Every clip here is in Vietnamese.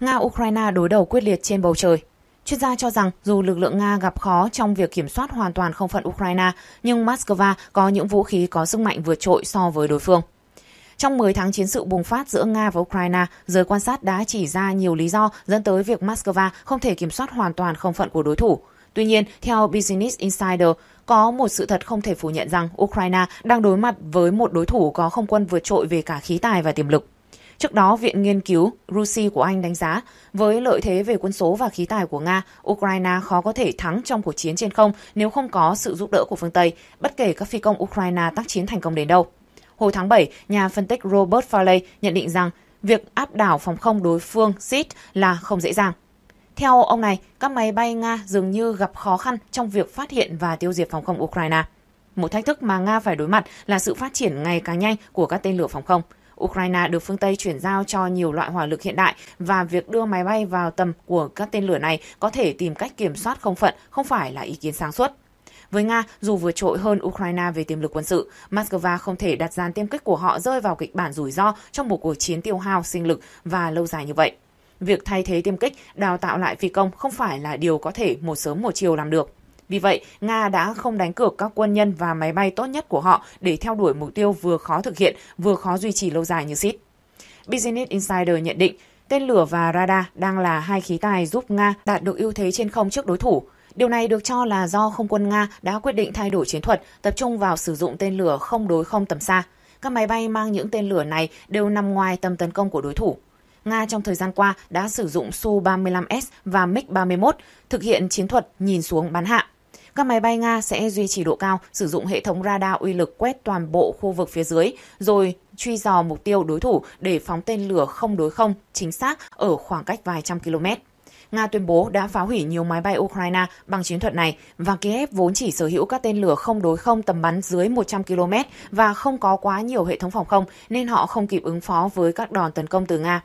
Nga-Ukraine đối đầu quyết liệt trên bầu trời. Chuyên gia cho rằng dù lực lượng Nga gặp khó trong việc kiểm soát hoàn toàn không phận Ukraine, nhưng Moscow có những vũ khí có sức mạnh vượt trội so với đối phương. Trong 10 tháng chiến sự bùng phát giữa Nga và Ukraine, giới quan sát đã chỉ ra nhiều lý do dẫn tới việc Moscow không thể kiểm soát hoàn toàn không phận của đối thủ. Tuy nhiên, theo Business Insider, có một sự thật không thể phủ nhận rằng Ukraine đang đối mặt với một đối thủ có không quân vượt trội về cả khí tài và tiềm lực. Trước đó, Viện Nghiên cứu Rusi của Anh đánh giá, với lợi thế về quân số và khí tài của Nga, Ukraine khó có thể thắng trong cuộc chiến trên không nếu không có sự giúp đỡ của phương Tây, bất kể các phi công Ukraine tác chiến thành công đến đâu. Hồi tháng 7, nhà phân tích Robert Farley nhận định rằng việc áp đảo phòng không đối phương SIT là không dễ dàng. Theo ông này, các máy bay Nga dường như gặp khó khăn trong việc phát hiện và tiêu diệt phòng không Ukraine. Một thách thức mà Nga phải đối mặt là sự phát triển ngày càng nhanh của các tên lửa phòng không. Ukraine được phương Tây chuyển giao cho nhiều loại hỏa lực hiện đại và việc đưa máy bay vào tầm của các tên lửa này có thể tìm cách kiểm soát không phận, không phải là ý kiến sáng suốt. Với Nga, dù vượt trội hơn Ukraine về tiềm lực quân sự, Moscow không thể đặt dàn tiêm kích của họ rơi vào kịch bản rủi ro trong một cuộc chiến tiêu hao sinh lực và lâu dài như vậy. Việc thay thế tiêm kích, đào tạo lại phi công không phải là điều có thể một sớm một chiều làm được. Vì vậy, Nga đã không đánh cược các quân nhân và máy bay tốt nhất của họ để theo đuổi mục tiêu vừa khó thực hiện, vừa khó duy trì lâu dài như SIT. Business Insider nhận định, tên lửa và radar đang là hai khí tài giúp Nga đạt được ưu thế trên không trước đối thủ. Điều này được cho là do không quân Nga đã quyết định thay đổi chiến thuật, tập trung vào sử dụng tên lửa không đối không tầm xa. Các máy bay mang những tên lửa này đều nằm ngoài tầm tấn công của đối thủ. Nga trong thời gian qua đã sử dụng Su-35S và MiG-31 thực hiện chiến thuật nhìn xuống bắn hạ. Các máy bay Nga sẽ duy trì độ cao, sử dụng hệ thống radar uy lực quét toàn bộ khu vực phía dưới, rồi truy dò mục tiêu đối thủ để phóng tên lửa không đối không chính xác ở khoảng cách vài trăm km. Nga tuyên bố đã phá hủy nhiều máy bay Ukraine bằng chiến thuật này và Kiev vốn chỉ sở hữu các tên lửa không đối không tầm bắn dưới 100 km và không có quá nhiều hệ thống phòng không nên họ không kịp ứng phó với các đòn tấn công từ Nga.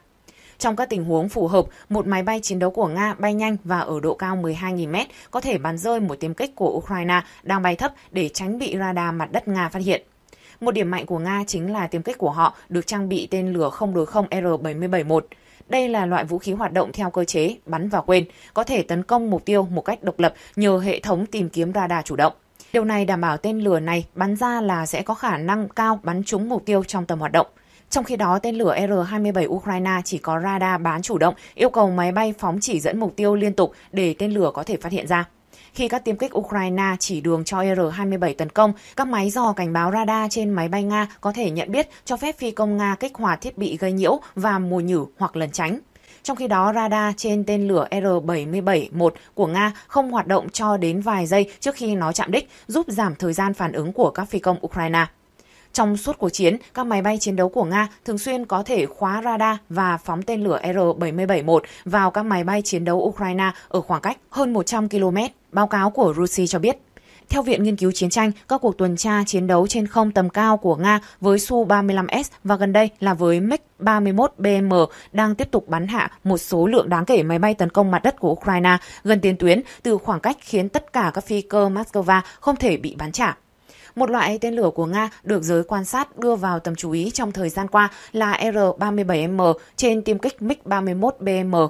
Trong các tình huống phù hợp, một máy bay chiến đấu của Nga bay nhanh và ở độ cao 12.000 m có thể bắn rơi một tiêm kích của Ukraine đang bay thấp để tránh bị radar mặt đất Nga phát hiện. Một điểm mạnh của Nga chính là tiêm kích của họ được trang bị tên lửa không đối không R-771. Đây là loại vũ khí hoạt động theo cơ chế bắn và quên, có thể tấn công mục tiêu một cách độc lập nhờ hệ thống tìm kiếm radar chủ động. Điều này đảm bảo tên lửa này bắn ra là sẽ có khả năng cao bắn trúng mục tiêu trong tầm hoạt động. Trong khi đó, tên lửa R-27 Ukraine chỉ có radar bán chủ động, yêu cầu máy bay phóng chỉ dẫn mục tiêu liên tục để tên lửa có thể phát hiện ra. Khi các tiêm kích Ukraine chỉ đường cho R-27 tấn công, các máy dò cảnh báo radar trên máy bay Nga có thể nhận biết cho phép phi công Nga kích hoạt thiết bị gây nhiễu và mồi nhử hoặc lần tránh. Trong khi đó, radar trên tên lửa R-77-1 của Nga không hoạt động cho đến vài giây trước khi nó chạm đích, giúp giảm thời gian phản ứng của các phi công Ukraine. Trong suốt cuộc chiến, các máy bay chiến đấu của Nga thường xuyên có thể khóa radar và phóng tên lửa r 771 vào các máy bay chiến đấu Ukraine ở khoảng cách hơn 100 km, báo cáo của Russia cho biết. Theo Viện Nghiên cứu Chiến tranh, các cuộc tuần tra chiến đấu trên không tầm cao của Nga với Su-35S và gần đây là với MiG-31BM đang tiếp tục bắn hạ một số lượng đáng kể máy bay tấn công mặt đất của Ukraine gần tiền tuyến từ khoảng cách khiến tất cả các phi cơ Moscow không thể bị bắn trả. Một loại tên lửa của Nga được giới quan sát đưa vào tầm chú ý trong thời gian qua là R-37M trên tiêm kích MiG-31BM.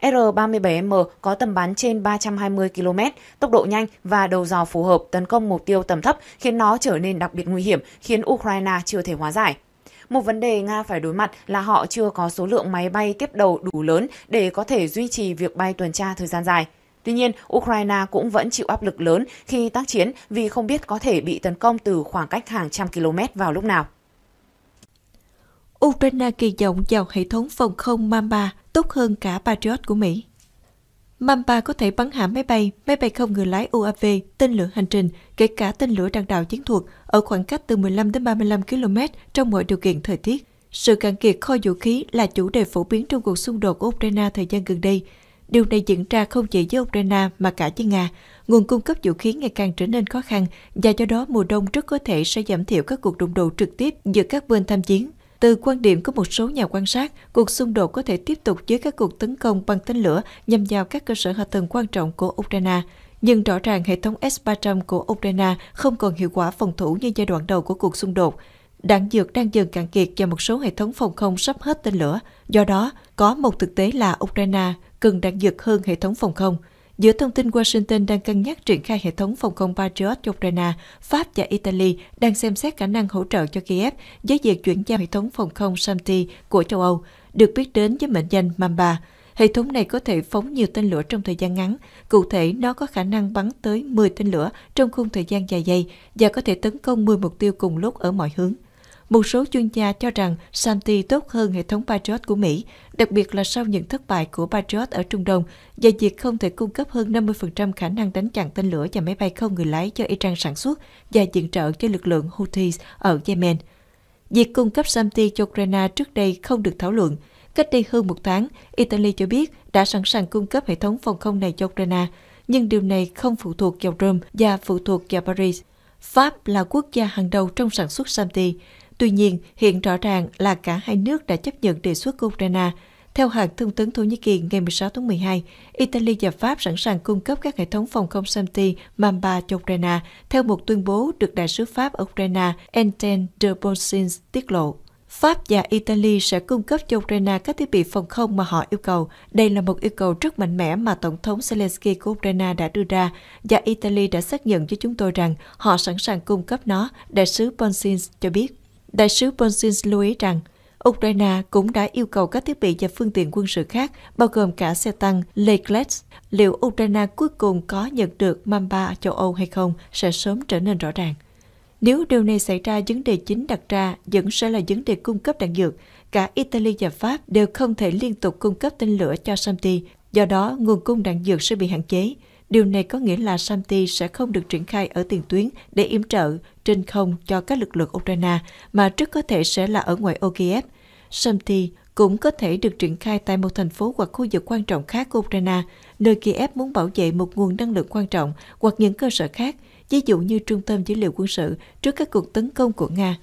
R-37M có tầm bắn trên 320 km, tốc độ nhanh và đầu dò phù hợp tấn công mục tiêu tầm thấp khiến nó trở nên đặc biệt nguy hiểm, khiến Ukraine chưa thể hóa giải. Một vấn đề Nga phải đối mặt là họ chưa có số lượng máy bay tiếp đầu đủ lớn để có thể duy trì việc bay tuần tra thời gian dài. Tuy nhiên, Ukraine cũng vẫn chịu áp lực lớn khi tác chiến vì không biết có thể bị tấn công từ khoảng cách hàng trăm km vào lúc nào. Ukraine kỳ vọng vào hệ thống phòng không Mamba tốt hơn cả Patriot của Mỹ. Mamba có thể bắn hạ máy bay, máy bay không người lái UAV, tên lửa hành trình, kể cả tên lửa đạn đạo chiến thuật ở khoảng cách từ 15 đến 35 km trong mọi điều kiện thời tiết. Sự cạn kiệt kho vũ khí là chủ đề phổ biến trong cuộc xung đột của Ukraine thời gian gần đây. Điều này diễn ra không chỉ với Ukraine mà cả với Nga. Nguồn cung cấp vũ khí ngày càng trở nên khó khăn và do đó mùa đông rất có thể sẽ giảm thiểu các cuộc đụng độ trực tiếp giữa các bên tham chiến. Từ quan điểm của một số nhà quan sát, cuộc xung đột có thể tiếp tục với các cuộc tấn công bằng tên lửa nhằm vào các cơ sở hạ tầng quan trọng của Ukraine. Nhưng rõ ràng hệ thống S-300 của Ukraine không còn hiệu quả phòng thủ như giai đoạn đầu của cuộc xung đột. Đạn dược đang dần cạn kiệt và một số hệ thống phòng không sắp hết tên lửa. Do đó, có một thực tế là Ukraine cần đạn dược hơn hệ thống phòng không. Giữa thông tin Washington đang cân nhắc triển khai hệ thống phòng không Patriot cho Ukraine, Pháp và Italy đang xem xét khả năng hỗ trợ cho Kiev với việc chuyển giao hệ thống phòng không Samti của châu Âu, được biết đến với mệnh danh Mamba. Hệ thống này có thể phóng nhiều tên lửa trong thời gian ngắn, cụ thể nó có khả năng bắn tới 10 tên lửa trong khung thời gian dài dây và có thể tấn công 10 mục tiêu cùng lúc ở mọi hướng. Một số chuyên gia cho rằng Santi tốt hơn hệ thống Patriot của Mỹ, đặc biệt là sau những thất bại của Patriot ở Trung Đông và việc không thể cung cấp hơn 50% khả năng đánh chặn tên lửa và máy bay không người lái cho Iran sản xuất và viện trợ cho lực lượng Houthis ở Yemen. Việc cung cấp Santi cho Ukraine trước đây không được thảo luận. Cách đây hơn một tháng, Italy cho biết đã sẵn sàng cung cấp hệ thống phòng không này cho Ukraine, nhưng điều này không phụ thuộc vào Rome và phụ thuộc vào Paris. Pháp là quốc gia hàng đầu trong sản xuất Santi. Tuy nhiên, hiện rõ ràng là cả hai nước đã chấp nhận đề xuất của Ukraine. Theo hãng thông tấn Thổ Nhĩ Kỳ ngày 16 tháng 12, Italy và Pháp sẵn sàng cung cấp các hệ thống phòng không SAMTI Mamba cho Ukraine, theo một tuyên bố được Đại sứ Pháp ở Ukraine Anten de Bonsins tiết lộ. Pháp và Italy sẽ cung cấp cho Ukraine các thiết bị phòng không mà họ yêu cầu. Đây là một yêu cầu rất mạnh mẽ mà Tổng thống Zelensky của Ukraine đã đưa ra, và Italy đã xác nhận với chúng tôi rằng họ sẵn sàng cung cấp nó, đại sứ Bonsins cho biết. Đại sứ Bonsin lưu ý rằng Ukraine cũng đã yêu cầu các thiết bị và phương tiện quân sự khác, bao gồm cả xe tăng Leclerc. Liệu Ukraine cuối cùng có nhận được Mamba châu Âu hay không sẽ sớm trở nên rõ ràng. Nếu điều này xảy ra, vấn đề chính đặt ra vẫn sẽ là vấn đề cung cấp đạn dược. Cả Italy và Pháp đều không thể liên tục cung cấp tên lửa cho Samti, do đó nguồn cung đạn dược sẽ bị hạn chế. Điều này có nghĩa là Santi sẽ không được triển khai ở tiền tuyến để yểm trợ trên không cho các lực lượng Ukraine, mà rất có thể sẽ là ở ngoài ô Santi cũng có thể được triển khai tại một thành phố hoặc khu vực quan trọng khác của Ukraine, nơi Kiev muốn bảo vệ một nguồn năng lượng quan trọng hoặc những cơ sở khác, ví dụ như trung tâm dữ liệu quân sự trước các cuộc tấn công của Nga.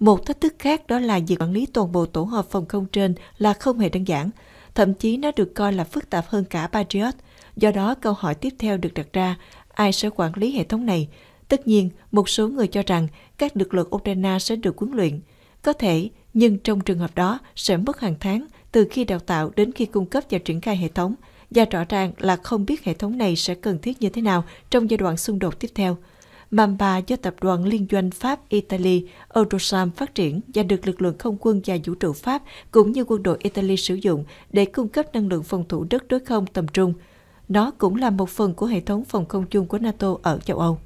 Một thách thức khác đó là việc quản lý toàn bộ tổ hợp phòng không trên là không hề đơn giản thậm chí nó được coi là phức tạp hơn cả Patriot. Do đó, câu hỏi tiếp theo được đặt ra, ai sẽ quản lý hệ thống này? Tất nhiên, một số người cho rằng các lực lượng Ukraine sẽ được huấn luyện. Có thể, nhưng trong trường hợp đó sẽ mất hàng tháng từ khi đào tạo đến khi cung cấp và triển khai hệ thống, và rõ ràng là không biết hệ thống này sẽ cần thiết như thế nào trong giai đoạn xung đột tiếp theo. Mamba do tập đoàn liên doanh Pháp Italy Eurosam phát triển và được lực lượng không quân và vũ trụ Pháp cũng như quân đội Italy sử dụng để cung cấp năng lượng phòng thủ đất đối không tầm trung. Nó cũng là một phần của hệ thống phòng không chung của NATO ở châu Âu.